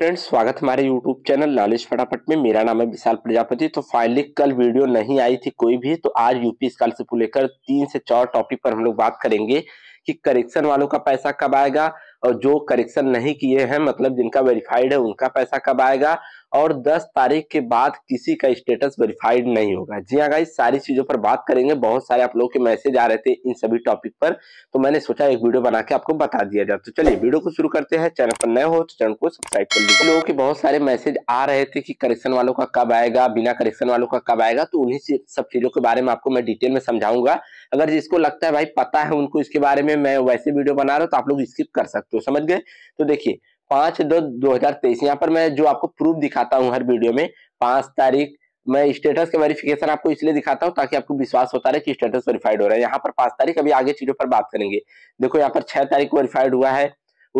friends स्वागत हमारे YouTube channel knowledge फटाफट में मेरा नाम है विशाल प्रजापति तो फाइनली कल वीडियो नहीं आई थी कोई भी तो आज यूपी स्कॉलरशिप को लेकर तीन से चार टॉपिक पर हम लोग बात करेंगे कि करेक्शन वालों का पैसा कब आएगा और जो करेक्शन नहीं किए हैं मतलब जिनका वेरीफाइड है उनका पैसा कब आएगा और 10 तारीख के बाद किसी का स्टेटस वेरीफाइड नहीं होगा जी हाँ गाइस सारी चीजों पर बात करेंगे बहुत सारे आप लोगों के मैसेज आ रहे थे इन सभी टॉपिक पर तो मैंने सोचा एक वीडियो बना के आपको बता दिया जाए तो चलिए वीडियो को शुरू करते हैं चैनल पर नए हो तो चैनल को सब्सक्राइब कर लीजिए लोगों के बहुत सारे मैसेज आ रहे थे कि करेक्शन वालों का कब आएगा बिना करेक्शन वालों का कब आएगा तो उन्हीं सब चीजों के बारे में आपको मैं डिटेल में समझाऊंगा अगर जिसको लगता है भाई पता है उनको इसके बारे में मैं वैसे वीडियो बना रहा हूँ तो आप लोग स्किप कर सकते हो समझ गए तो देखिए पांच दो दो हजार तेईस यहाँ पर मैं जो आपको प्रूफ दिखाता हूँ हर वीडियो में पांच तारीख मैं स्टेटस का वेरिफिकेशन आपको इसलिए दिखाता हूँ ताकि आपको विश्वास होता रहे कि स्टेटस वेरीफाइड हो रहा है यहाँ पर पांच तारीख अभी आगे चीजों पर बात करेंगे देखो यहाँ पर छह तारीख को वेरीफाइड हुआ है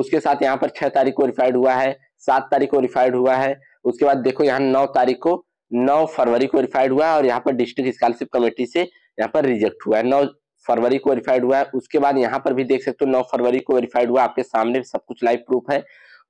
उसके साथ यहाँ पर छह तारीख को वेरीफाइड हुआ है सात तारीख को वेरीफाइड हुआ है उसके बाद देखो यहाँ नौ तारीख को नौ फरवरी को वेरीफाइड हुआ है और यहाँ पर डिस्ट्रिक्ट स्कॉलरशिप कमेटी से यहाँ पर रिजेक्ट हुआ है नौ फरवरी को वेरीफाइड हुआ है उसके बाद यहाँ पर भी देख सकते हो नौ फरवरी को वेरीफाइड हुआ आपके सामने सब कुछ लाइव प्रूफ है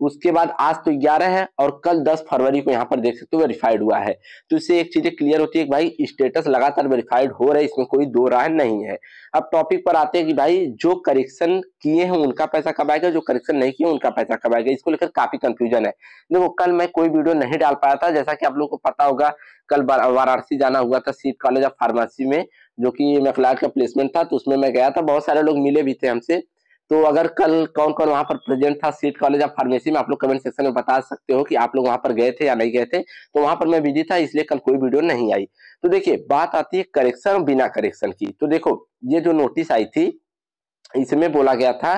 उसके बाद आज तो ग्यारह है और कल दस फरवरी को यहाँ पर देख सकते हो वेरीफाइड हुआ है तो इससे एक चीजें क्लियर होती है कि भाई स्टेटस लगातार वेरीफाइड हो रहा है इसमें कोई दो राय नहीं है अब टॉपिक पर आते हैं कि भाई जो करेक्शन किए हैं उनका पैसा कब आएगा जो करेक्शन नहीं किए उनका पैसा कब आएगा इसको लेकर काफी कंफ्यूजन है देखो कल मैं कोई वीडियो नहीं डाल पाया था जैसा की आप लोग को पता होगा कल वाराणसी जाना हुआ था सीट कॉलेज ऑफ फार्मेसी में जो कि मैकलाड का प्लेसमेंट था तो उसमें मैं गया था बहुत सारे लोग मिले भी थे हमसे तो अगर कल कौन कौन वहां पर प्रेजेंट था सीट कॉलेज ऑफ फार्मेसी में आप लोग कमेंट सेक्शन में बता सकते हो कि आप लोग वहां पर गए थे या नहीं गए थे तो वहां पर मैं बिजी था इसलिए कल कोई वीडियो नहीं आई तो देखिए बात आती है करेक्शन बिना करेक्शन की तो देखो ये जो नोटिस आई थी इसमें बोला गया था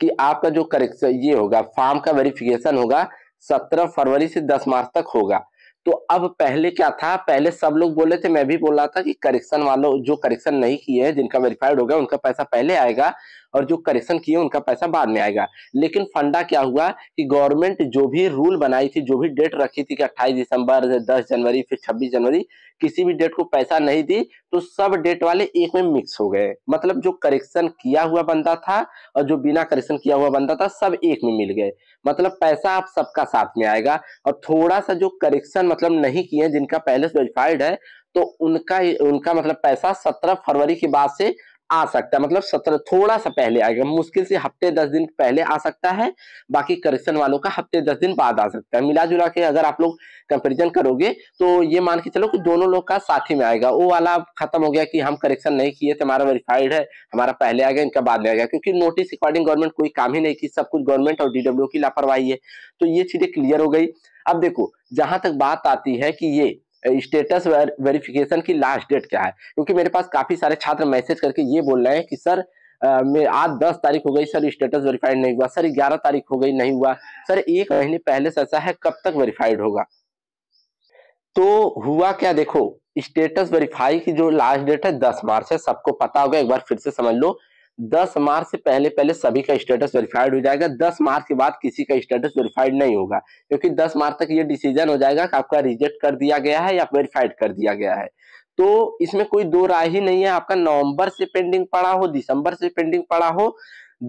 कि आपका जो करेक्शन ये होगा फॉर्म का वेरिफिकेशन होगा सत्रह फरवरी से दस मार्च तक होगा तो अब पहले क्या था पहले सब लोग बोले थे मैं भी बोल रहा था कि करेक्शन वालों जो करेक्शन नहीं किए हैं जिनका वेरीफाइड हो गया उनका पैसा पहले आएगा और जो करेक्शन किए उनका पैसा बाद में आएगा लेकिन फंडा क्या हुआ कि गवर्नमेंट जो भी रूल बनाई थी जो भी डेट रखी थी कि अट्ठाईस दिसंबर दस जनवरी फिर छब्बीस जनवरी किसी भी डेट को पैसा नहीं दी तो सब डेट वाले एक में मिक्स हो गए मतलब जो करेक्शन किया हुआ बंदा था और जो बिना करेक्शन किया हुआ बंदा था सब एक में मिल गए मतलब पैसा आप सबका साथ में आएगा और थोड़ा सा जो करेक्शन मतलब नहीं किए जिनका पहले से वेरीफाइड है तो उनका उनका मतलब पैसा सत्रह फरवरी के बाद से आ सकता है मतलब सत्रह थोड़ा सा पहले आएगा मुश्किल से हफ्ते दस दिन पहले आ सकता है बाकी करेक्शन वालों का हफ्ते दस दिन बाद आ सकता है मिला जुला के अगर आप लोग कंपेरिजन करोगे तो ये मान के चलो कि दोनों लोग का साथ ही में आएगा वो वाला खत्म हो गया कि हम करेक्शन नहीं किए थे हमारा वेरीफाइड है हमारा पहले आ गया इनका बाद में आ गया क्योंकि नोटिस अकॉर्डिंग गवर्नमेंट कोई काम ही नहीं की सब कुछ गवर्नमेंट और डीडब्ल्यू की लापरवाही है तो ये चीजें क्लियर हो गई अब देखो जहां तक बात आती है कि ये स्टेटस वेरिफिकेशन की लास्ट डेट क्या है क्योंकि मेरे पास काफी सारे छात्र मैसेज करके ये बोल रहे हैं कि सर मैं आज दस तारीख हो गई सर स्टेटस वेरीफाइड नहीं हुआ सर ग्यारह तारीख हो गई नहीं हुआ सर एक महीने पहले से ऐसा है कब तक वेरीफाइड होगा तो हुआ क्या देखो स्टेटस वेरीफाई की जो लास्ट डेट है दस मार्च है सबको पता होगा एक बार फिर से समझ लो 10 मार्च से पहले पहले सभी का स्टेटस वेरीफाइड हो जाएगा 10 मार्च के बाद किसी का स्टेटस वेरीफाइड नहीं होगा क्योंकि 10 मार्च तक ये डिसीजन हो जाएगा कि आपका रिजेक्ट कर दिया गया है या वेरीफाइड कर दिया गया है तो इसमें कोई दो राय ही नहीं है आपका नवंबर से पेंडिंग पड़ा हो दिसंबर से पेंडिंग पड़ा हो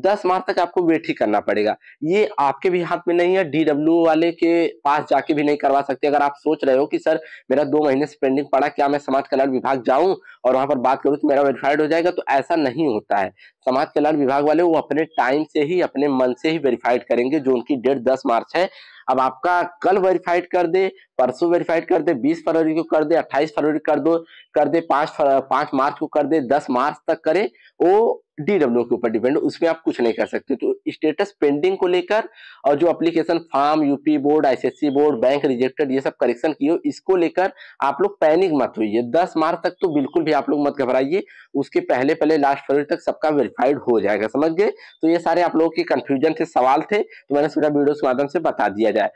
दस मार्च तक आपको वेट ही करना पड़ेगा ये आपके भी हाथ में नहीं है डीडब्ल्यू वाले के पास जाके भी नहीं करवा सकते अगर आप सोच रहे हो कि सर मेरा दो महीने से पेंडिंग पड़ा क्या मैं समाज कल्याण विभाग जाऊं और वहां पर बात करूं तो मेरा वेरीफाइड हो जाएगा तो ऐसा नहीं होता है समाज कल्याण विभाग वाले वो अपने टाइम से ही अपने मन से ही वेरीफाइड करेंगे जो उनकी डेट दस मार्च है अब आपका कल वेरीफाइड कर दे परसों वेरीफाइड कर दे बीस फरवरी को कर दे अट्ठाईस फरवरी कर दो कर दे पांच पांच मार्च को कर दे दस मार्च तक करे वो डीडब्ल्यू के ऊपर डिपेंड उसमें आप कुछ नहीं कर सकते तो स्टेटस पेंडिंग को लेकर और जो application form UP board ICSC board bank rejected ये सब करेक्शन की हो इसको लेकर आप लोग पैनिक मत होइए दस मार्च तक तो बिल्कुल भी आप लोग मत घबराइए उसके पहले पहले लास्ट फरवरी तक सबका वेरीफाइड हो जाएगा समझ गए तो ये सारे आप लोगों के कंफ्यूजन थे सवाल थे तो मैंने सोचा वीडियो के माध्यम से बता दिया जाए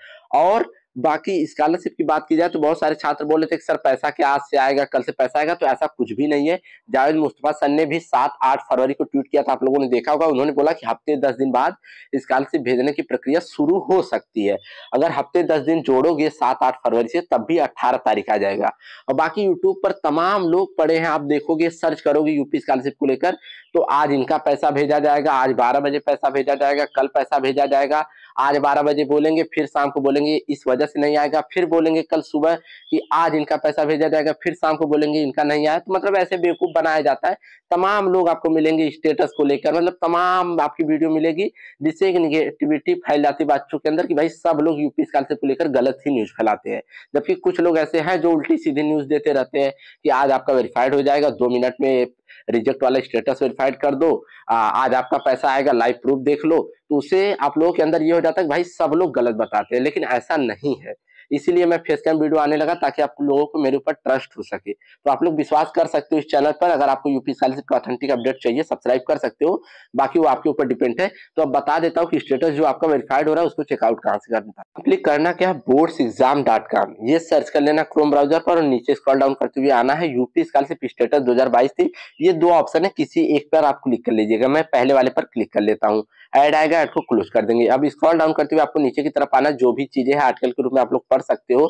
और बाकी स्कॉलरशिप की बात की जाए तो बहुत सारे छात्र बोले थे कि सर पैसा क्या आज से आएगा कल से पैसा आएगा तो ऐसा कुछ भी नहीं है जावेद मुस्तफा सन ने भी सात आठ फरवरी को ट्वीट किया था आप लोगों ने देखा होगा उन्होंने बोला कि हफ्ते दस दिन बाद स्कॉलरशिप भेजने की प्रक्रिया शुरू हो सकती है अगर हफ्ते दस दिन जोड़ोगे सात आठ फरवरी से तब भी अट्ठारह तारीख आ जाएगा और बाकी यूट्यूब पर तमाम लोग पड़े हैं आप देखोगे सर्च करोगे यूपी स्कॉलरशिप को लेकर तो आज इनका पैसा भेजा जाएगा आज बारह बजे पैसा भेजा जाएगा कल पैसा भेजा जाएगा आज बारह बजे बोलेंगे फिर शाम को बोलेंगे इस वजह से नहीं आएगा फिर बोलेंगे कल सुबह कि आज इनका पैसा भेजा जाएगा फिर शाम को बोलेंगे इनका नहीं आया तो मतलब ऐसे बेवकूफ़ बनाया जाता है तमाम लोग आपको मिलेंगे स्टेटस को लेकर मतलब तमाम आपकी वीडियो मिलेगी जिससे एक निगेटिविटी फैल जाती है बच्चों के अंदर कि भाई सब लोग यूपी स्कॉलरशिप को लेकर गलत ही न्यूज़ फैलाते हैं जबकि कुछ लोग ऐसे हैं जो उल्टी सीधी न्यूज़ देते रहते हैं कि आज आपका वेरीफाइड हो जाएगा दो मिनट में रिजेक्ट वाला स्टेटस वेरीफाइड वेरीफाइड कर दो आ, आज आपका पैसा आएगा लाइव प्रूफ देख लो तो उसे आप लोगों के अंदर ये हो जाता है भाई सब लोग गलत बताते हैं लेकिन ऐसा नहीं है इसीलिए मैं फेस कैम वीडियो आने लगा ताकि आप लोगों को मेरे ऊपर ट्रस्ट हो सके तो आप लोग विश्वास कर सकते हो इस चैनल पर अगर आपको यूपी सालिस का ऑथेंटिक अपडेट चाहिए सब्सक्राइब कर सकते हो बाकी वो आपके ऊपर डिपेंड है तो अब बता देता हूँ कि स्टेटस जो आपका वेरीफाइड हो रहा है उसको चेकआउट कहाँ से करना था क्लिक करना क्या बोर्ड एग्जाम डॉट कॉम ये सर्च कर लेना क्रोम ब्राउजर पर और नीचे स्क्रॉल डाउन करते हुए आना है यूपी स्कॉलरशिप स्टेटस दो हजार थी ये दो ऑप्शन है किसी एक पर आप क्लिक कर लीजिएगा मैं पहले वाले पर क्लिक कर लेता हूँ ऐड आएगा ऐड को क्लोज कर देंगे अब स्क्रॉल डाउन करते हुए आपको नीचे की तरफ आना जो भी चीजें हैं आर्टिकल के रूप में आप लोग पढ़ सकते हो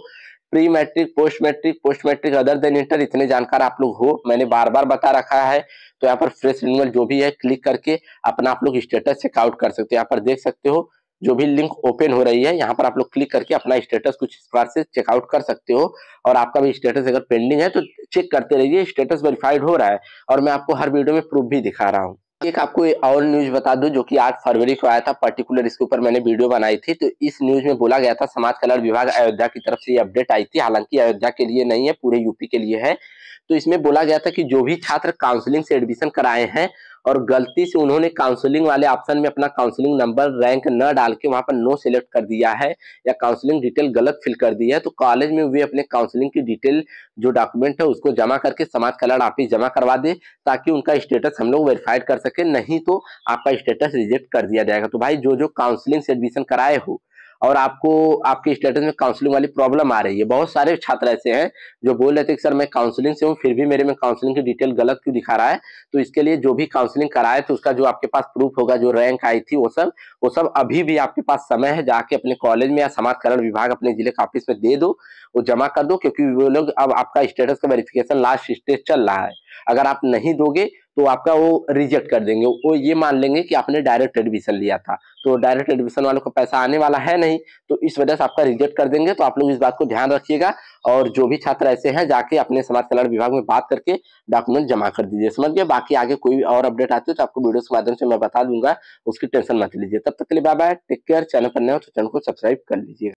pre matric post matric post matric other than inter इतने जानकार आप लोग हो मैंने बार बार बता रखा है तो यहाँ पर फ्रेश रिन्यूअल जो भी है क्लिक करके अपना आप लोग स्टेटस चेकआउट कर सकते हो यहाँ पर देख सकते हो जो भी लिंक ओपन हो रही है यहाँ पर आप लोग क्लिक करके अपना स्टेटस कुछ इस प्रकार से चेकआउट कर सकते हो और आपका भी स्टेटस अगर पेंडिंग है तो चेक करते रहिए स्टेटस वेरीफाइड हो रहा है और मैं आपको हर वीडियो में प्रूफ भी दिखा रहा हूँ एक आपको और न्यूज बता दूं जो कि आठ फरवरी को आया था पर्टिकुलर इसके ऊपर मैंने वीडियो बनाई थी तो इस न्यूज में बोला गया था समाज कल्याण विभाग अयोध्या की तरफ से ये अपडेट आई थी हालांकि अयोध्या के लिए नहीं है पूरे यूपी के लिए है तो इसमें बोला गया था कि जो भी छात्र काउंसलिंग से एडमिशन कराए हैं और गलती से उन्होंने काउंसलिंग वाले ऑप्शन में अपना काउंसलिंग नंबर रैंक न डाल के वहां पर नो सेलेक्ट कर दिया है या काउंसलिंग डिटेल गलत फिल कर दी है तो कॉलेज में वे अपने काउंसलिंग की डिटेल जो डॉक्यूमेंट है उसको जमा करके समाज कल्याण ऑफिस जमा करवा दे ताकि उनका स्टेटस हम लोग वेरीफाइड कर सके नहीं तो आपका स्टेटस रिजेक्ट कर दिया जाएगा तो भाई जो जो काउंसलिंग से एडमिशन कराए हो और आपको आपके स्टेटस में काउंसलिंग वाली प्रॉब्लम आ रही है बहुत सारे छात्र ऐसे हैं जो बोल रहे थे कि सर मैं काउंसलिंग से हूँ फिर भी मेरे में काउंसलिंग की डिटेल गलत क्यों दिखा रहा है तो इसके लिए जो भी काउंसलिंग कराए तो उसका जो आपके पास प्रूफ होगा जो रैंक आई थी वो सब वो सब अभी भी आपके पास समय है जाके अपने कॉलेज में या समाज कल्याण विभाग अपने जिले के ऑफिस में दे दो वो जमा कर दो क्योंकि वो लोग अब आपका स्टेटस का वेरिफिकेशन लास्ट स्टेज चल रहा है अगर आप नहीं दोगे तो आपका वो रिजेक्ट कर देंगे वो ये मान लेंगे कि आपने डायरेक्ट एडमिशन लिया था तो डायरेक्ट एडमिशन वालों का पैसा आने वाला है नहीं तो इस वजह से आपका रिजेक्ट कर देंगे तो आप लोग इस बात को ध्यान रखिएगा और जो भी छात्र ऐसे हैं जाके अपने समाज कल्याण विभाग में बात करके डॉक्यूमेंट जमा कर दीजिए समझ गए बाकी आगे कोई और अपडेट आती है तो आपको वीडियो के माध्यम से मैं बता दूंगा उसकी टेंशन मत लीजिए तब तक के लिए bye bye take care channel पर नए हो तो चैनल को सब्सक्राइब कर लीजिए